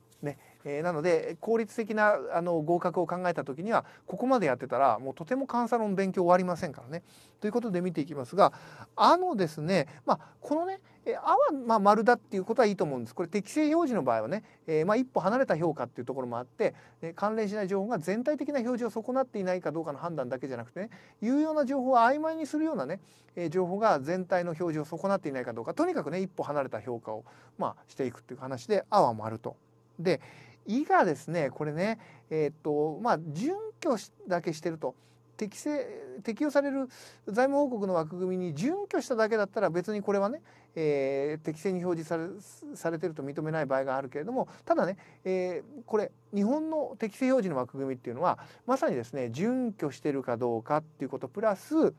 えー、なので効率的なあの合格を考えた時にはここまでやってたらもうとても監査論勉強終わりませんからね。ということで見ていきますがあのですね、まあ、このね「あ」はま丸だっていうことはいいと思うんです。これ適正表示の場合はね、えー、ま一歩離れた評価っていうところもあって、え関連しない情報が全体的な表示を損なっていないかどうかの判断だけじゃなくてね有用な情報を曖昧にするようなね、え情報が全体の表示を損なっていないかどうかとにかくね一歩離れた評価を、ましていくっていう話で「あ」は丸と。で胃がですねこれねえー、っとまあ準拠だけしてると。適正適用される財務報告の枠組みに準拠しただけだったら別にこれはね、えー、適正に表示されてると認めない場合があるけれどもただね、えー、これ日本の適正表示の枠組みっていうのはまさにですね準拠してるかどうかっていうことプラス、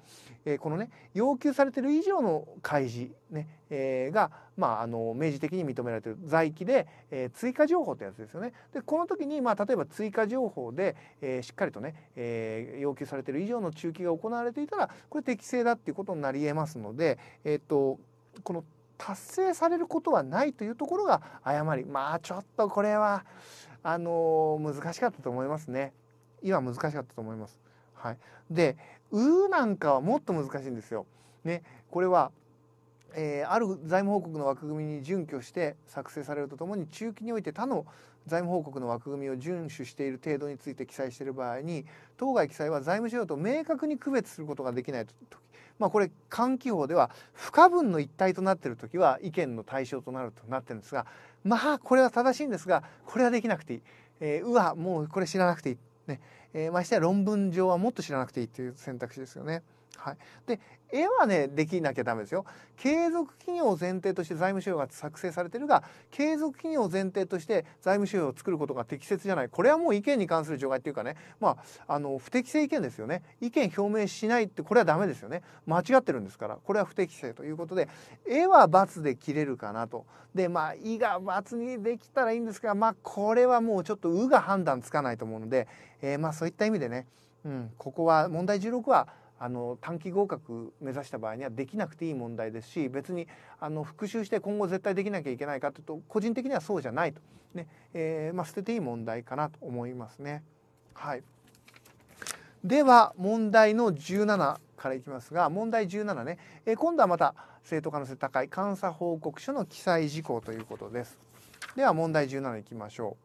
えー、このね要求されてる以上の開示ね、えが、まあ、あの明示的に認められてる在機で、え追加情報ってやつですよね。でこの時に、まあ、例えば追加情報で、えしっかりとね、え要求されてる以上の中期が行われていたらこれ適正だっていうことになりえますのでえっとこの達成されることはないというところが誤りまあちょっとこれはあのー、難しかったと思いますね今難しかったと思いますはい、で「う」なんかはもっと難しいんですよ。ね、これは、えー、ある財務報告の枠組みに準拠して作成されるとともに中期において他の財務報告の枠組みを遵守している程度について記載している場合に当該記載は財務省と明確に区別することができない時まあ、これ換気法では不可分の一体となっている時は意見の対象となるとなってるんですがまあこれは正しいんですがこれはできなくていい、えー、うわもうこれ知らなくていい、ねえー、ましてや論文上はもっと知らなくていいという選択肢ですよね。はい、で絵はねできなきゃダメですよ継続企業を前提として財務収が作成されてるが継続企業を前提として財務収を作ることが適切じゃないこれはもう意見に関する除外っていうかねまああの不適正意見ですよね意見表明しないってこれはダメですよね間違ってるんですからこれは不適正ということで絵は×で切れるかなとでまあ「い」が×にできたらいいんですがまあこれはもうちょっと「う」が判断つかないと思うので、えー、まあそういった意味でね、うん、ここは問題16は「あの短期合格目指した場合にはできなくていい問題ですし別にあの復習して今後絶対できなきゃいけないかというと個人的にはそうじゃないとね、えー、まあ、捨てていい問題かなと思いますね。はい、では問題の17からいきますが問題17ね、えー、今度はまた正当可能性高い監査報告書の記載事項ということです。では問題17いきましょう。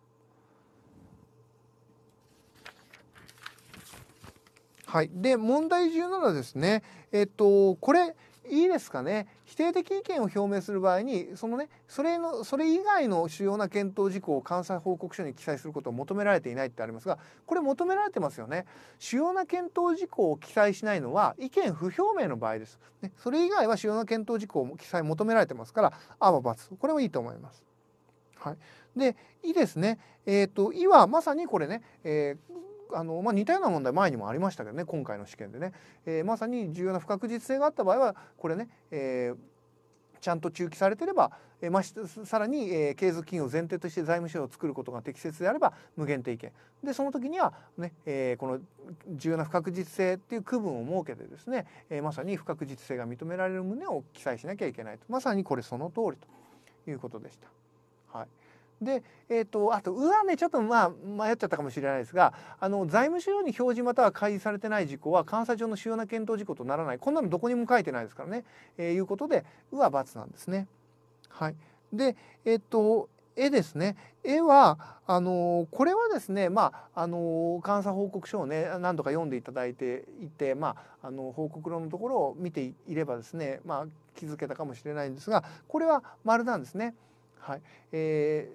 はい、で問題17ですね、えっと、これいいですかね否定的意見を表明する場合にその、ね、それのそれ以外の主要な検討事項を監査報告書に記載することを求められていないってありますがこれ求められてますよね主要な検討事項を記載しないのは意見不表明の場合です、ね、それ以外は主要な検討事項を記載求められてますからあばばつこれもいいと思います。はい、で「い」ですね。えーと、と「い」はまさにこれね、えーあの、まあ、似たような問題前にもありましたけどね今回の試験でね、えー、まさに重要な不確実性があった場合はこれね、えー、ちゃんと中期されてれば、えーまあ、さらに、えー、継続金を前提として財務省を作ることが適切であれば無限提携でその時にはね、えー、この重要な不確実性っていう区分を設けてですね、えー、まさに不確実性が認められる旨を記載しなきゃいけないとまさにこれその通りということでした。はいで、えーと、あと「う」はねちょっとまあ迷っちゃったかもしれないですがあの財務資料に表示または開示されてない事項は監査庁の主要な検討事項とならないこんなのどこにも書いてないですからね、えー、いうことで「う」は×なんですね。はい、で、えっ、ー、と絵ですね絵はあのー、これはですね、まああのー、監査報告書をね何度か読んでいただいていて、まあ、あのー、報告論のところを見ていればですね、まあ、気づけたかもしれないんですがこれは丸なんですね。はいえ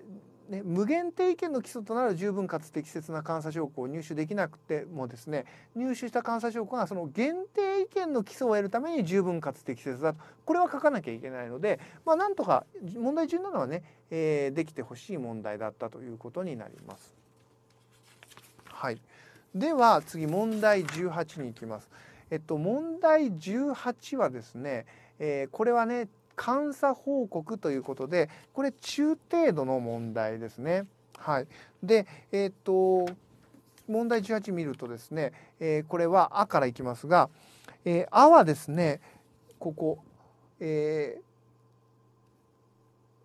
ーね、無限定権の基礎となる十分かつ適切な監査証拠を入手できなくてもですね入手した監査証拠がその限定意見の基礎を得るために十分かつ適切だとこれは書かなきゃいけないので、まあ、なんとか問題なのはね、えー、できてほしい問題だったということになります。はい、では次問題18に行きます。えっと、問題18はですね、えー、これはね監査報告ということでこれ中程度の問題ですね。はい、で、えー、っと問題18見るとですね、えー、これは「あ」からいきますが「えー、あ」はですねここ、えー、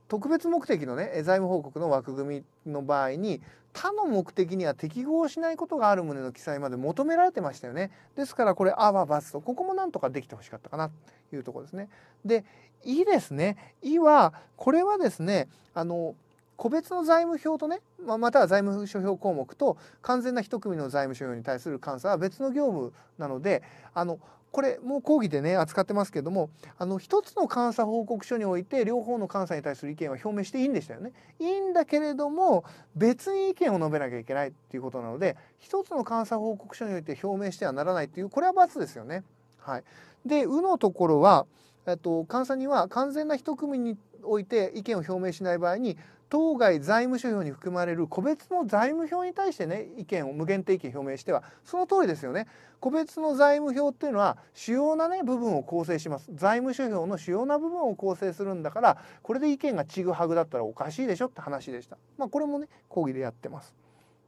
特別目的のね財務報告の枠組みの場合に他の目的には適合しないことがある旨の記載まで求められてましたよね。ですからこれ「あ」は「×」とここもなんとかできてほしかったかなというとこですね。で「い」ですね「い」はこれはですねあの個別の財務表とね、ままたは財務諸表項目と完全な1組の財務諸表に対する監査は別の業務なのであのこれもう講義でね扱ってますけどもあの一つの監査報告書において両方の監査に対する意見は表明していいんでしたよね。いいんだけれども別に意見を述べなきゃいけないっていうことなので一つの監査報告書において表明してはならないっていうこれは罰ですよね。はい、で「う」のところは、えっと、監査には完全な一組において意見を表明しない場合に当該財務諸表に含まれる個別の財務表に対してね意見を無限定意見表明してはその通りですよね個別の財務表っていうのは主要なね部分を構成します財務諸表の主要な部分を構成するんだからこれで意見がちぐはぐだったらおかしいでしょって話でしたまあこれもね講義でやってます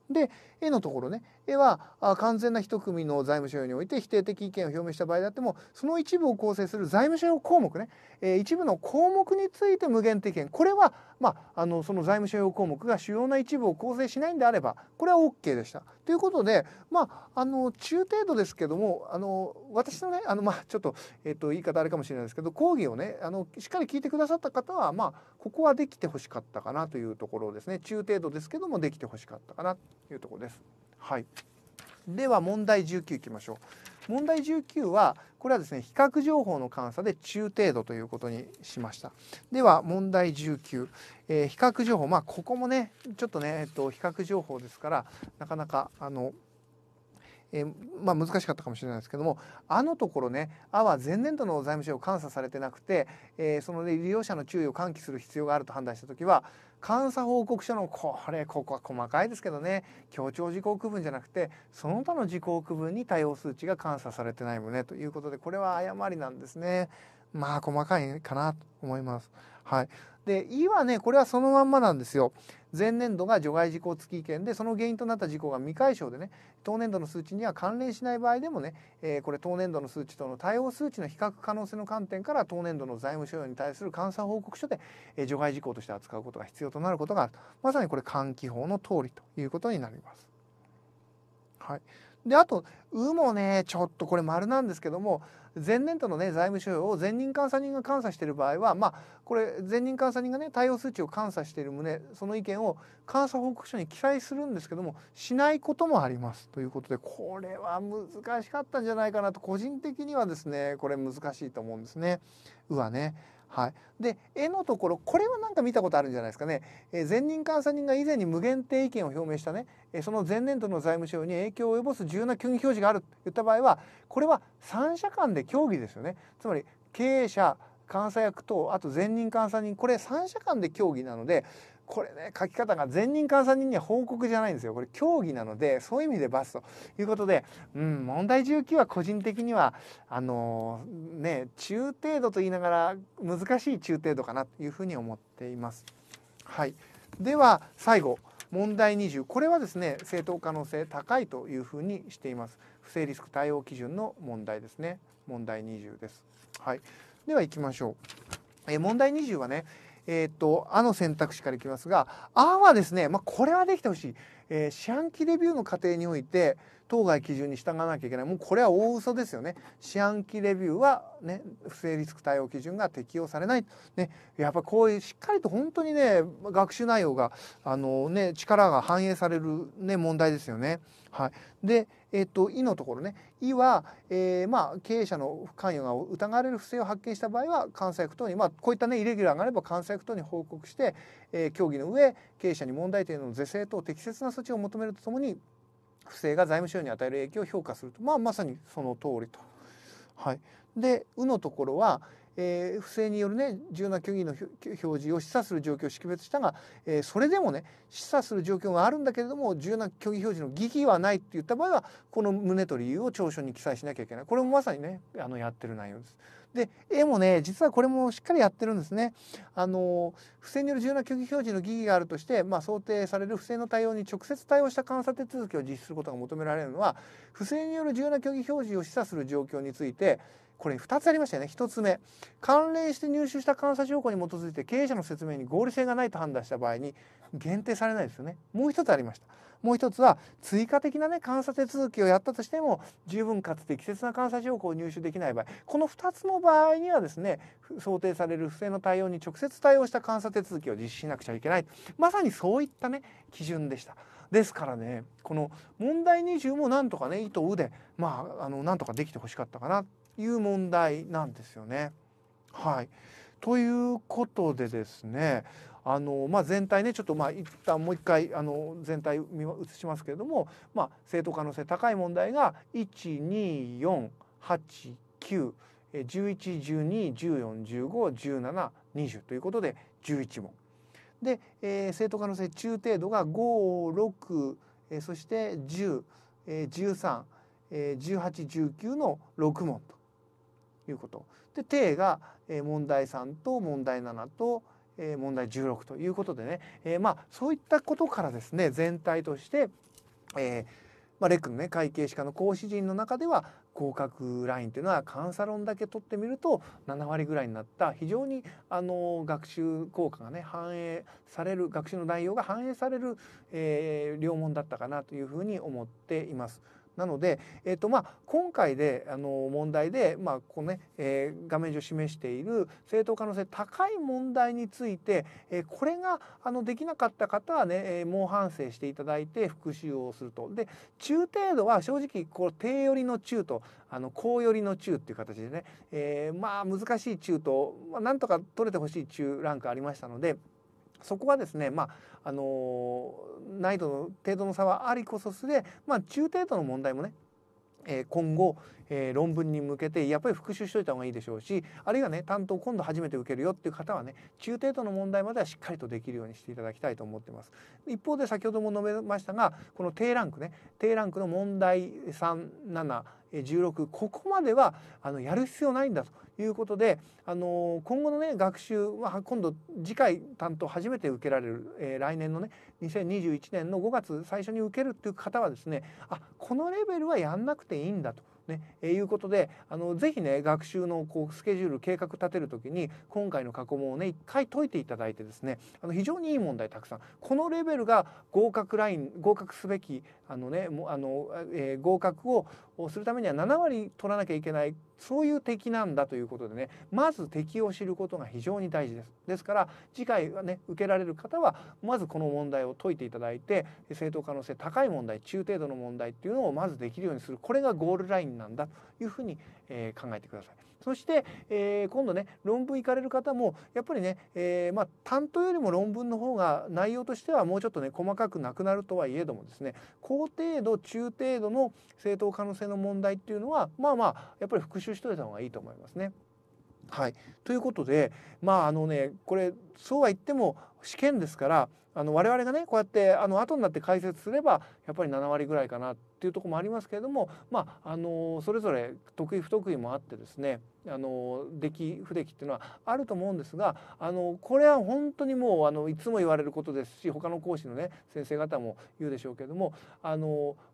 で絵のところねは完全な一組の財務省において否定的意見を表明した場合であってもその一部を構成する財務省項目ね、一部の項目について無限的意これは、まあ、あのその財務省項目が主要な一部を構成しないんであればこれは OK でした。ということで、まあ、あの中程度ですけどもあの私のねあの、まあ、ちょっと,、えと言い方あれかもしれないですけど講義をねあのしっかり聞いてくださった方は、まあ、ここはできてほしかったかなというところですね中程度ですけどもできてほしかったかなというところです。はい、では問題19いきましょう。問題19はこれはですね比較情報の監査で中程度ということにしましたでは問題19、えー、比較情報まあここもねちょっとね、えっと、比較情報ですからなかなかあの、えー、まあ、難しかったかもしれないですけどもあのところね「あ」は前年度の財務省を監査されてなくて、えー、その、ね、利用者の注意を喚起する必要があると判断した時は「監査報告書のこれここは細かいですけどね協調事項区分じゃなくてその他の事項区分に対応数値が監査されてない旨ということでこれは誤りなんですね。まあ細かいかなと思います。はい、で E はねこれはそのまんまなんですよ。前年度が除外事項付き意見でその原因となった事項が未解消でね当年度の数値には関連しない場合でもね、えー、これ当年度の数値との対応数値の比較可能性の観点から当年度の財務所要に対する監査報告書で、えー、除外事項として扱うことが必要となることがあるまさにこれ換気法の通りということになります。はい、であと「う」もねちょっとこれ丸なんですけども前年度のね財務諸表を前任監査人が監査している場合はまあこれ前任監査人がね対応数値を監査している旨その意見を監査報告書に記載するんですけどもしないこともありますということでこれは難しかったんじゃないかなと個人的にはですねこれ難しいと思うんですね。うわねはい、で絵のところこれはなんか見たことあるんじゃないですかね、えー、前任監査人が以前に無限定意見を表明したね、えー、その前年度の財務省に影響を及ぼす重要な権益表示があると言った場合はこれは3者間で協議ですよねつまり経営者監査役とあと前任監査人これ3者間で協議なのでこれね書き方が前任監査人には報告じゃないんですよこれ競技なのでそういう意味で罰ということで、うん、問題19は個人的にはあのー、ね中程度と言いながら難しい中程度かなというふうに思っています。はい、では最後問題20これはですね正当可能性高いというふうにしています不正リスク対応基準の問題ですね問題20ですはいでは行きましょうえ問題20はねえっ、と、あの選択肢からいきますが、あはですね、まあ、これはできてほしい。えー、四半期レビューの過程において、当該基準に従わなきゃいけない。もうこれは大嘘ですよね。四半期レビューは、ね、不正リスク対応基準が適用されない。ね、やっぱこういうしっかりと本当にね、学習内容が、あのね、力が反映されるね、問題ですよね。はい。で、えっと、いのところね、いは、えー、まあ、経営者の関与が疑われる不正を発見した場合は、監査役等に、まあ、こういったね、イレギュラーがあれば監査役等に報告して、えー、協議の上、経営者に問題点の是正等適切な措置を求めるとともに、不正が財務省に与える影響を評価すると。まあ、まさにその通りと。はい。で、うのところは、えー、不正によるね重要な虚偽の表示を示唆する状況を識別したが、えー、それでもね示唆する状況があるんだけれども重要な虚偽表示の疑義はないって言った場合はこの旨と理由を調書に記載しなきゃいけないこれもまさにねあのやってる内容です。で絵もね実はこれもしっかりやってるんですね。あの不正による重要な虚偽表示の疑義があるとして、まあ、想定される不正の対応に直接対応した監査手続きを実施することが求められるのは不正による重要な虚偽表示を示唆する状況についてこれ2つありましたよね1つ目関連して入手した監査条項に基づいて経営者の説明に合理性がないと判断した場合に限定されないですよねもう1つありましたもう1つは追加的なね監査手続きをやったとしても十分かつ適切な監査条項を入手できない場合この2つの場合にはですね想定される不正の対応に直接対応した監査手続きを実施しなくちゃいけないまさにそういったね基準でした。ですからねこの問題20もなんとかね「意と「う」でまああのなんとかできてほしかったかなという問題なんですよね。はいということでですねあの、まあ、全体ねちょっとまあ一旦もう一回あの全体見移しますけれども、まあ、正当可能性高い問題が12489111214151720ということで11問。で、えー、正当可能性中程度が56、えー、そして10、えー、13、えー、18、19の6問ということ。で、定が、えー、問題3と問題7と、えー、問題16ということでね、えー、まあそういったことからですね全体として、えーまあ、レックのね会計士科の講師陣の中では合格ラインっていうのはカンサロンだけ取ってみると7割ぐらいになった非常にあの学習効果がね反映される学習の内容が反映される、えー、両だったかなというふうに思っています。なので、えーとまあ、今回であの問題で、まあこうねえー、画面上示している正当可能性高い問題について、えー、これがあのできなかった方はね、えー、猛反省していただいて復習をすると。で中程度は正直こう低寄りの中とあの高寄りの中っていう形でね、えー、まあ難しい中と、まあ、なんとか取れてほしい中ランクありましたので。そこはですね、まああの難易度の程度の差はありこそすで、まあ、中程度の問題もねえ今後、えー、論文に向けてやっぱり復習しといた方がいいでしょうしあるいはね担当今度初めて受けるよっていう方はね中程度の問題まではしっかりとできるようにしていただきたいと思ってます一方で先ほども述べましたがこの低ランクね低ランクの問題37 16ここまではあのやる必要ないんだということで、あの今後のね学習は今度次回担当初めて受けられる、えー、来年のね2021年の5月最初に受けるっていう方はですねあこのレベルはやんなくていいんだと。ね、えいうことであのぜひね学習のこうスケジュール計画立てる時に今回の過去問をね一回解いていただいてですねあの非常にいい問題たくさんこのレベルが合格ライン合格すべきあのねあの、えー、合格ををするためには7割取らなきゃいけないそういう敵なんだということでねまず敵を知ることが非常に大事です。ですから次回はね受けられる方はまずこの問題を解いていただいて正当可能性高い問題中程度の問題っていうのをまずできるようにするこれがゴールラインなんだというふうに、えー、考えてください。そして、えー、今度ね論文行かれる方もやっぱりね、えー、まあ、担当よりも論文の方が内容としてはもうちょっとね細かくなくなるとはいえどもですね高程度中程度の正当可能性の問題っていうのはまあまあやっぱり復習しておいた方がいいと思いますね。はい、ということでまああのねこれそうは言っても試験ですからあの我々がねこうやってあの後になって解説すればやっぱり7割ぐらいかなってっていうとこもありますけれども、まあ、あのそれぞれ得意不得意もあってですねあの出来不出来っていうのはあると思うんですがあのこれは本当にもうあのいつも言われることですし他の講師のね先生方も言うでしょうけれどもあの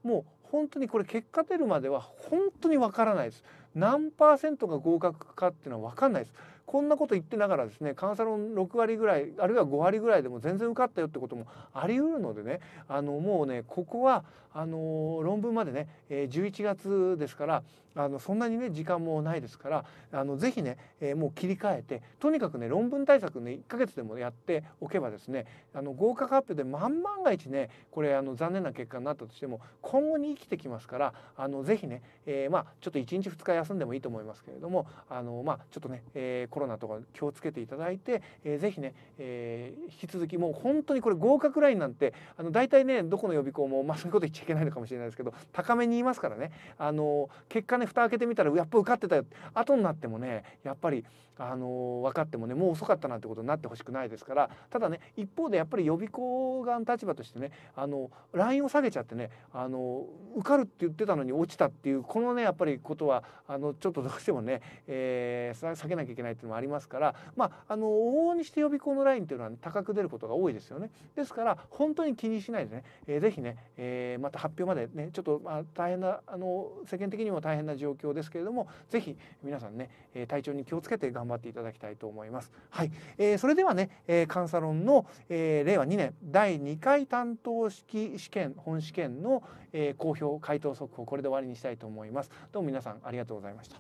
もう本当にこれ結果出るまでは本当にわからないです。何パーセントが合格かっていうのはわかんないです。こんなこと言ってながらですねカンサ6割ぐらいあるいは5割ぐらいでも全然受かったよってこともあり得るのでねあのもうねここはあの論文までね、え11月ですからあのそんなにね時間もないですからあのぜひね、えー、もう切り替えてとにかくね論文対策ね1ヶ月でもやっておけばですねあの合格発表で万万が一ねこれあの残念な結果になったとしても今後に生きてきますからあのぜひね、えー、まあちょっと1日2日休んでもいいと思いますけれどもあのまあちょっとね、えー、コロナとか気をつけていただいて、えー、ぜひね、えー、引き続きもう本当にこれ合格ラインなんてあの大体ねどこの予備校もまあそういうこと言っちゃいけないのかもしれないですけど高めにいますからねあの結果ね蓋開けてみたらやっぱ受かってたよ後になってもねやっぱりあの分かってもねもう遅かったなんてことになってほしくないですからただね一方でやっぱり予備校側の立場としてねあのラインを下げちゃってねあの受かるって言ってたのに落ちたっていうこのねやっぱりことはあのちょっとどうしてもね、えー、避けなきゃいけないっていうのもありますからまああの往々にして予備校のラインっていうのは、ね、高く出ることが多いですよね。ですから本当に気にしないでね、えー、ぜひね、えー、また発表までねちょっとまあ大変なあの世間的にも大変な状況ですけれどもぜひ皆さんね、えー、体調に気をつけて頑張頑張っていただきたいと思います。はい、えー、それではね、えー、カンサの、えー、令和2年第2回担当式試験本試験の、えー、公表回答速報これで終わりにしたいと思います。どうも皆さんありがとうございました。